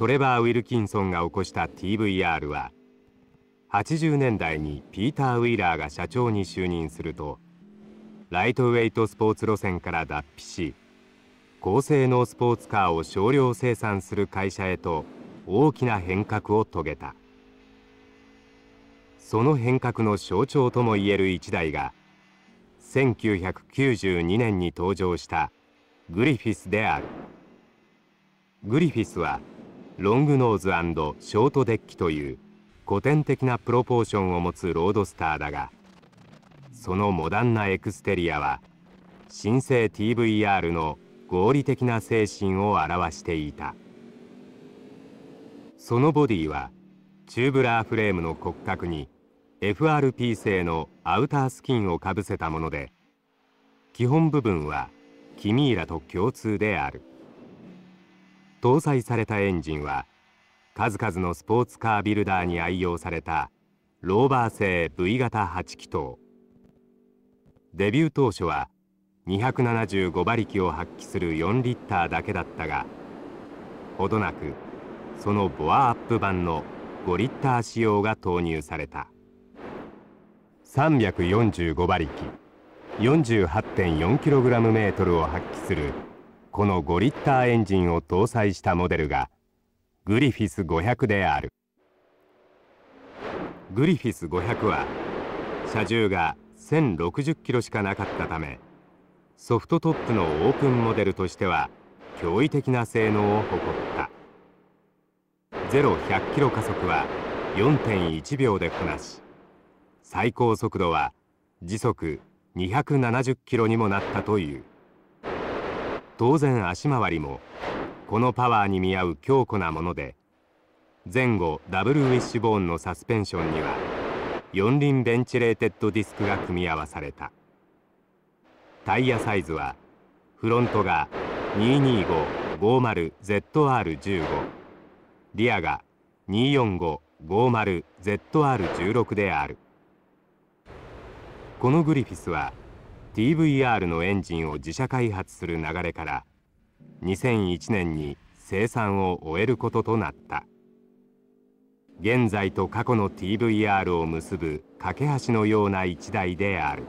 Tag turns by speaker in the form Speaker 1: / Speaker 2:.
Speaker 1: トレバー・ウィルキンソンが起こした TVR は80年代にピーター・ウィーラーが社長に就任するとライトウェイトスポーツ路線から脱皮し高性能スポーツカーを少量生産する会社へと大きな変革を遂げたその変革の象徴ともいえる1台が1992年に登場したグリフィスであるグリフィスはロングノーズショートデッキという古典的なプロポーションを持つロードスターだがそのモダンなエクステリアは新生 TVR の合理的な精神を表していたそのボディはチューブラーフレームの骨格に FRP 製のアウタースキンをかぶせたもので基本部分はキミイラと共通である。搭載されたエンジンは数々のスポーツカービルダーに愛用されたローバー製 V 型8気筒デビュー当初は275馬力を発揮する4リッターだけだったがほどなくそのボアアップ版の5リッター仕様が投入された345馬力 48.4kgm を発揮するこの5リッターエンジンを搭載したモデルがグリフィス500であるグリフィス500は車重が1060キロしかなかったためソフトトップのオープンモデルとしては驚異的な性能を誇った0100キロ加速は4.1秒でこなし最高速度は時速270キロにもなったという。当然足回りもこのパワーに見合う強固なもので前後ダブルウィッシュボーンのサスペンションには四輪ベンチレーテッドディスクが組み合わされたタイヤサイズはフロントが 225-50ZR15 リアが 245-50ZR16 であるこのグリフィスは TVR のエンジンを自社開発する流れから2001年に生産を終えることとなった現在と過去の TVR を結ぶ架け橋のような一台である。